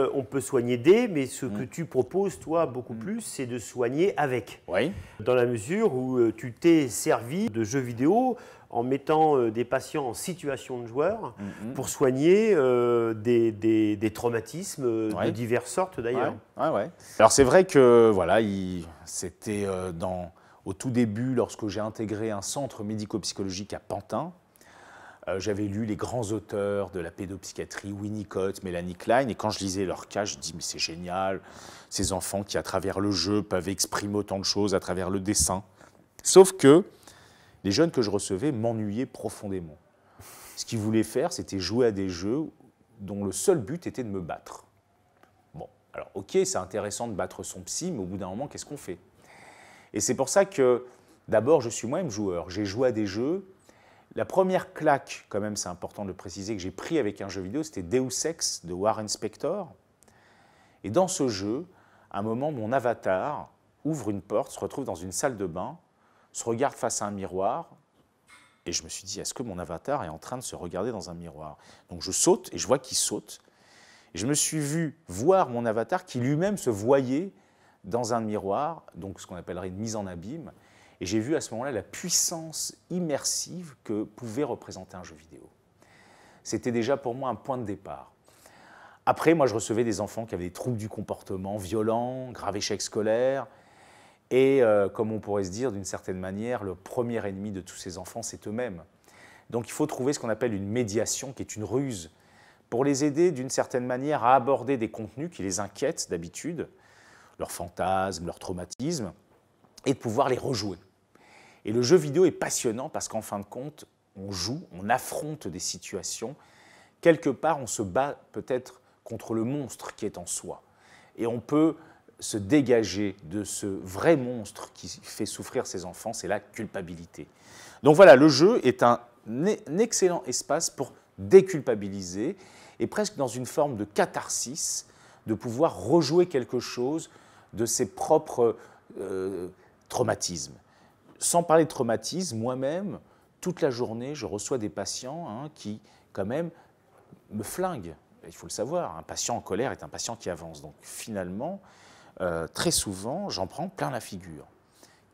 Euh, on peut soigner des, mais ce que mm. tu proposes, toi, beaucoup mm. plus, c'est de soigner avec. Oui. Dans la mesure où euh, tu t'es servi de jeux vidéo en mettant euh, des patients en situation de joueur mm, pour soigner des, traumatismes de diverses sortes d'ailleurs. Ouais, Alors c'est vrai que voilà, c'était au tout début lorsque j'ai intégré un centre médico-psychologique à Pantin euh, j'avais lu les grands auteurs de la pédopsychiatrie, Winnicott, Mélanie Klein, et quand je lisais leurs cas, je dis mais c'est génial, ces enfants qui à travers le jeu peuvent exprimer autant de choses, à travers le dessin. Sauf que les jeunes que je recevais m'ennuyaient profondément. Ce qu'ils voulaient faire, c'était jouer à des jeux dont le seul but était de me battre. Bon, alors ok, c'est intéressant de battre son psy, mais au bout d'un moment, qu'est-ce qu'on fait Et c'est pour ça que d'abord, je suis moi-même joueur. J'ai joué à des jeux la première claque, quand même, c'est important de le préciser, que j'ai pris avec un jeu vidéo, c'était Deus Ex de Warren Spector. Et dans ce jeu, à un moment, mon avatar ouvre une porte, se retrouve dans une salle de bain, se regarde face à un miroir, et je me suis dit, est-ce que mon avatar est en train de se regarder dans un miroir Donc je saute et je vois qu'il saute. Et je me suis vu voir mon avatar qui lui-même se voyait dans un miroir, donc ce qu'on appellerait une mise en abîme. Et j'ai vu à ce moment-là la puissance immersive que pouvait représenter un jeu vidéo. C'était déjà pour moi un point de départ. Après, moi, je recevais des enfants qui avaient des troubles du comportement violents, graves échecs scolaires. Et euh, comme on pourrait se dire, d'une certaine manière, le premier ennemi de tous ces enfants, c'est eux-mêmes. Donc il faut trouver ce qu'on appelle une médiation, qui est une ruse, pour les aider d'une certaine manière à aborder des contenus qui les inquiètent d'habitude, leurs fantasmes, leurs traumatismes, et de pouvoir les rejouer. Et le jeu vidéo est passionnant parce qu'en fin de compte, on joue, on affronte des situations. Quelque part, on se bat peut-être contre le monstre qui est en soi. Et on peut se dégager de ce vrai monstre qui fait souffrir ses enfants, c'est la culpabilité. Donc voilà, le jeu est un, e-, excellent espace pour déculpabiliser et presque dans une forme de catharsis, de pouvoir rejouer quelque chose de ses propres euh, traumatismes sans parler de traumatisme, moi-même, toute la journée, je reçois des patients hein, qui, quand même, me flinguent. Il faut le savoir, un patient en colère est un patient qui avance. Donc finalement, euh, très souvent, j'en prends plein la figure.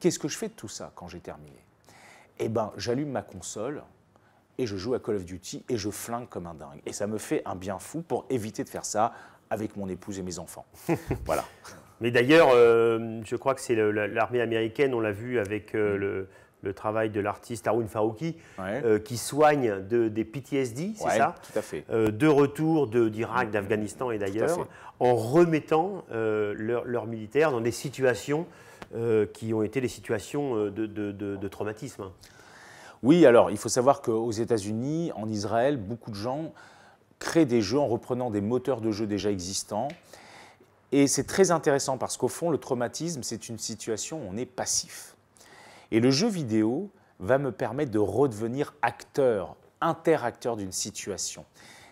Qu'est-ce que je fais de tout ça quand j'ai terminé Eh bien, j'allume ma console et je joue à Call of Duty et je flingue comme un dingue. Et ça me fait un bien fou pour éviter de faire ça avec mon épouse et mes enfants. voilà. Mais d'ailleurs, euh, je crois que c'est l'armée américaine, on l'a vu avec euh, mm. le, travail de l'artiste Haroun Farouki, euh, qui soigne des PTSD, c'est ça tout à fait. de retour d'Irak, d'Afghanistan et d'ailleurs, en remettant leurs militaires dans des situations qui ont été des situations de, de traumatisme. Oui, alors il faut savoir qu'aux États-Unis, en Israël, beaucoup de gens créent des jeux en reprenant des moteurs de jeux déjà existants. Et c'est très intéressant parce qu'au fond, le traumatisme, c'est une situation où on est passif. Et le jeu vidéo va me permettre de redevenir acteur, interacteur d'une situation.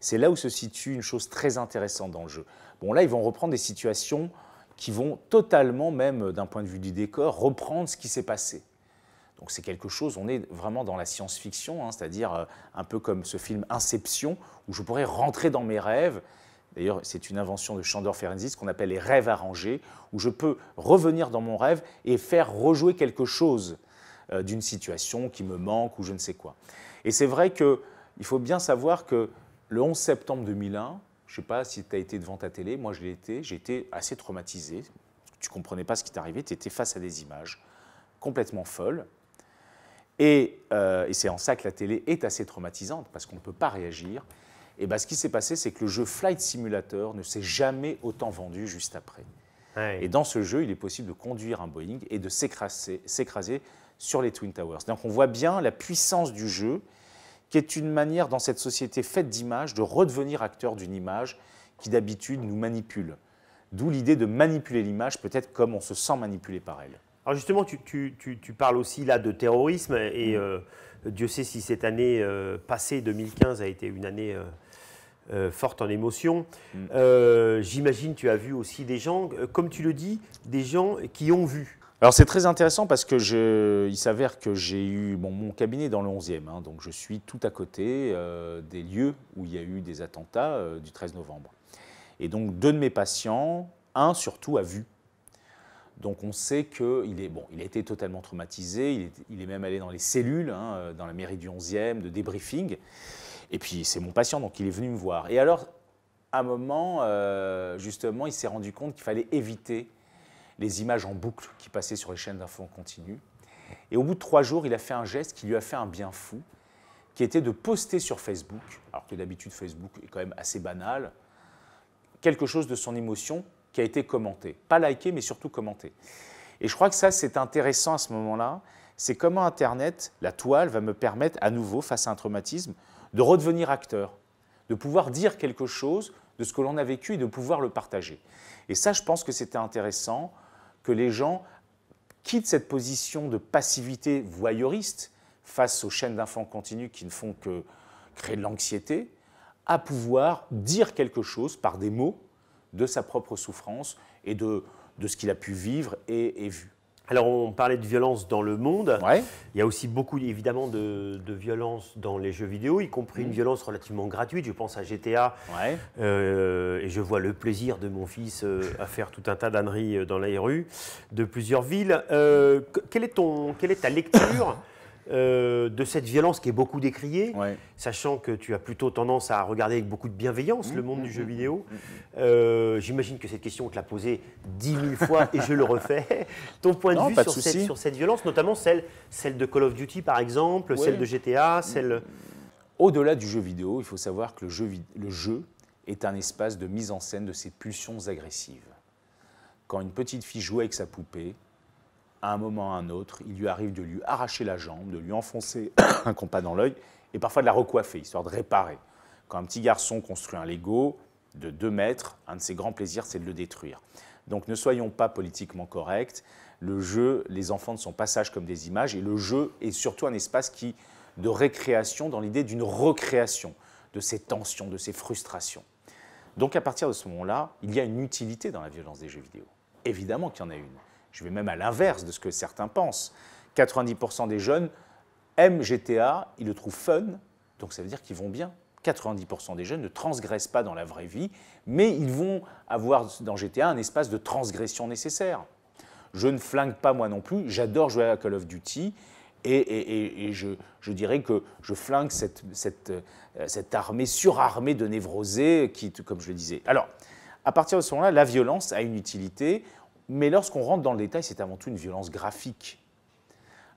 C'est là où se situe une chose très intéressante dans le jeu. Bon, là, ils vont reprendre des situations qui vont totalement, même d'un point de vue du décor, reprendre ce qui s'est passé. Donc c'est quelque chose, on est vraiment dans la science-fiction, hein, c'est-à-dire euh, un peu comme ce film Inception, où je pourrais rentrer dans mes rêves D'ailleurs, c'est une invention de Chandor Ferenczi, ce qu'on appelle les rêves arrangés, où je peux revenir dans mon rêve et faire rejouer quelque chose euh, d'une situation qui me manque ou je ne sais quoi. Et c'est vrai qu'il faut bien savoir que le 11 septembre 2001, je ne sais pas si tu as été devant ta télé, moi je l'ai été, j'ai été assez traumatisé. Tu ne comprenais pas ce qui t'arrivait, tu étais face à des images complètement folles. Euh, et c'est en ça que la télé est assez traumatisante, parce qu'on ne peut pas réagir. Et bien, ce qui s'est passé, c'est que le jeu Flight Simulator ne s'est jamais autant vendu juste après. Et dans ce jeu, il est possible de conduire un Boeing et de s'écraser sur les Twin Towers. Donc on voit bien la puissance du jeu, qui est une manière dans cette société faite d'images de redevenir acteur d'une image qui d'habitude nous manipule. D'où l'idée de manipuler l'image, peut-être comme on se sent manipulé par elle. Alors justement, tu, parles aussi là de terrorisme, et mm. euh, Dieu sait si cette année euh, passée, 2015, a été une année... Euh, euh, forte en émotion. Mm. Euh, J'imagine tu as vu aussi des gens, euh, comme tu le dis, des gens qui ont vu. Alors c'est très intéressant parce que il s'avère que j'ai eu mon cabinet dans le 11e, hein, donc je suis tout à côté euh, des lieux où il y a eu des attentats du 13 novembre. Et donc deux de mes patients, un surtout a vu. Donc on sait qu'il est bon, il a été totalement traumatisé, il est, même allé dans les cellules, hein, dans la mairie du 11e, de débriefing. Et puis c'est mon patient, donc il est venu me voir. Et alors, à un moment, euh, justement, il s'est rendu compte qu'il fallait éviter les images en boucle qui passaient sur les chaînes d'infos en continu. Et au bout de trois jours, il a fait un geste qui lui a fait un bien fou, qui était de poster sur Facebook, alors que d'habitude Facebook est quand même assez banal, quelque chose de son émotion qui a été commenté. Pas liké, mais surtout commenté. Et je crois que ça, c'est intéressant à ce moment-là. C'est comment Internet, la toile, va me permettre à nouveau, face à un traumatisme, de redevenir acteur, de pouvoir dire quelque chose de ce que l'on a vécu et de pouvoir le partager. Et ça, je pense que c'était intéressant que les gens quittent cette position de passivité voyeuriste face aux chaînes d'infants continus qui ne font que créer de l'anxiété, à pouvoir dire quelque chose par des mots de sa propre souffrance et de, ce qu'il a pu vivre et vu. Alors, on parlait de violence dans le monde. Il y a aussi beaucoup, évidemment, de, violence dans les jeux vidéo, y compris une mm. violence relativement gratuite. Je pense à GTA. Euh, et je vois le plaisir de mon fils euh, à faire tout un tas d'anneries euh, dans les rues de plusieurs villes. est ton, quelle est ta lecture euh, de cette violence qui est beaucoup décriée, sachant que tu as plutôt tendance à regarder avec beaucoup de bienveillance le monde mmh, du mmh, jeu mmh, vidéo. Euh, j'imagine que cette question, on te l'a posée dix mille fois et je le refais. Ton point de vue sur, cette, violence, notamment celle, de Call of Duty par exemple, celle de GTA, celle... Au-delà du jeu vidéo, il faut savoir que le jeu, le jeu est un espace de mise en scène de ces pulsions agressives. Quand une petite fille joue avec sa poupée, à un moment ou à un autre, il lui arrive de lui arracher la jambe, de lui enfoncer un compas dans l'œil et parfois de la recoiffer, histoire de réparer. Quand un petit garçon construit un Lego de 2 mètres, un de ses grands plaisirs, c'est de le détruire. Donc ne soyons pas politiquement corrects. Le jeu, les enfants ne sont pas sages comme des images et le jeu est surtout un espace qui, de récréation dans l'idée d'une recréation de ces tensions, de ces frustrations. Donc à partir de ce moment-là, il y a une utilité dans la violence des jeux vidéo. Évidemment qu'il y en a une. Je vais même à l'inverse de ce que certains pensent. 90% des jeunes aiment GTA, ils le trouvent fun, donc ça veut dire qu'ils vont bien. 90% des jeunes ne transgressent pas dans la vraie vie, mais ils vont avoir dans GTA un espace de transgression nécessaire. Je ne flingue pas moi non plus, j'adore jouer à Call of Duty, et, je, dirais que je flingue cette, euh, cette, armée surarmée de névrosés qui, comme je le disais. Alors, à partir de ce moment-là, la violence a une utilité. Mais lorsqu'on rentre dans le détail, c'est avant tout une violence graphique.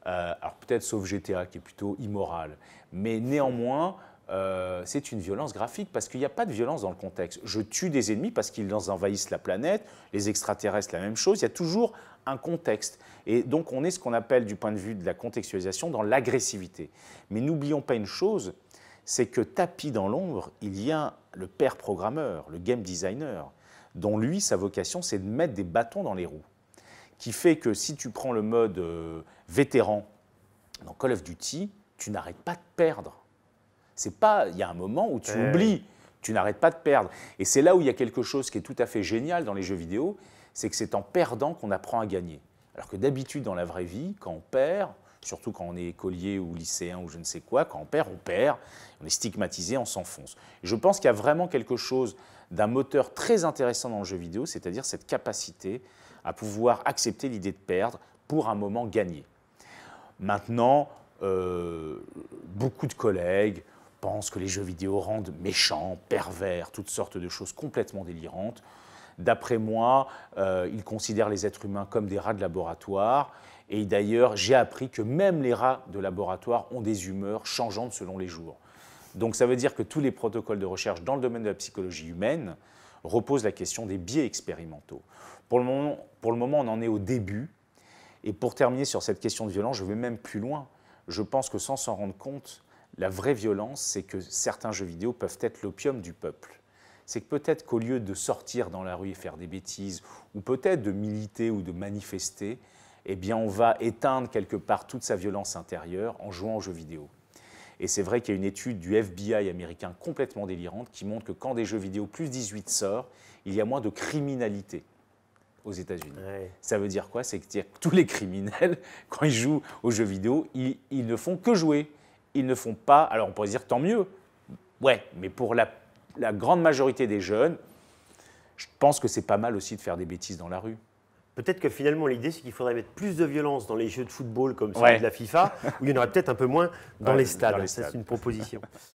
Euh, alors peut-être sauf GTA qui est plutôt immoral, mais néanmoins, euh, c'est une violence graphique parce qu'il n'y a pas de violence dans le contexte. Je tue des ennemis parce qu'ils envahissent la planète, les extraterrestres la même chose, il y a toujours un contexte. Et donc on est ce qu'on appelle du point de vue de la contextualisation dans l'agressivité. Mais n'oublions pas une chose, c'est que tapis dans l'ombre, il y a le père programmeur, le game designer, dont lui, sa vocation, c'est de mettre des bâtons dans les roues. Qui fait que si tu prends le mode euh, vétéran dans Call of Duty, tu n'arrêtes pas de perdre. C'est pas, il y a un moment où tu oublies, tu n'arrêtes pas de perdre. Et c'est là où il y a quelque chose qui est tout à fait génial dans les jeux vidéo, c'est que c'est en perdant qu'on apprend à gagner. Alors que d'habitude, dans la vraie vie, quand on perd, surtout quand on est écolier ou lycéen ou je ne sais quoi, quand on perd, on perd, on est stigmatisé, on s'enfonce. Je pense qu'il y a vraiment quelque chose d'un moteur très intéressant dans le jeu vidéo, c'est-à-dire cette capacité à pouvoir accepter l'idée de perdre pour un moment gagné. Maintenant, euh, beaucoup de collègues pensent que les jeux vidéo rendent méchants, pervers, toutes sortes de choses complètement délirantes. D'après moi, euh, ils considèrent les êtres humains comme des rats de laboratoire. Et d'ailleurs, j'ai appris que même les rats de laboratoire ont des humeurs changeantes selon les jours. Donc ça veut dire que tous les protocoles de recherche dans le domaine de la psychologie humaine reposent la question des biais expérimentaux. Pour le moment, on en est au début. Et pour terminer sur cette question de violence, je vais même plus loin. Je pense que sans s'en rendre compte, la vraie violence, c'est que certains jeux vidéo peuvent être l'opium du peuple c'est que peut-être qu'au lieu de sortir dans la rue et faire des bêtises, ou peut-être de militer ou de manifester, eh bien on va éteindre quelque part toute sa violence intérieure en jouant aux jeux vidéo. Et c'est vrai qu'il y a une étude du FBI américain complètement délirante qui montre que quand des jeux vidéo plus 18 sort, il y a moins de criminalité aux États-Unis. Ça veut dire quoi C'est que tous les criminels, quand ils jouent aux jeux vidéo, ils, ne font que jouer. Ils ne font pas. Alors on pourrait dire tant mieux. Ouais, mais pour la grande majorité des jeunes, je pense que c'est pas mal aussi de faire des bêtises dans la rue. Peut-être que finalement, l'idée, c'est qu'il faudrait mettre plus de violence dans les jeux de football comme celui de la FIFA, ou il y en aurait peut-être un peu moins dans les stades. stades. C'est une proposition.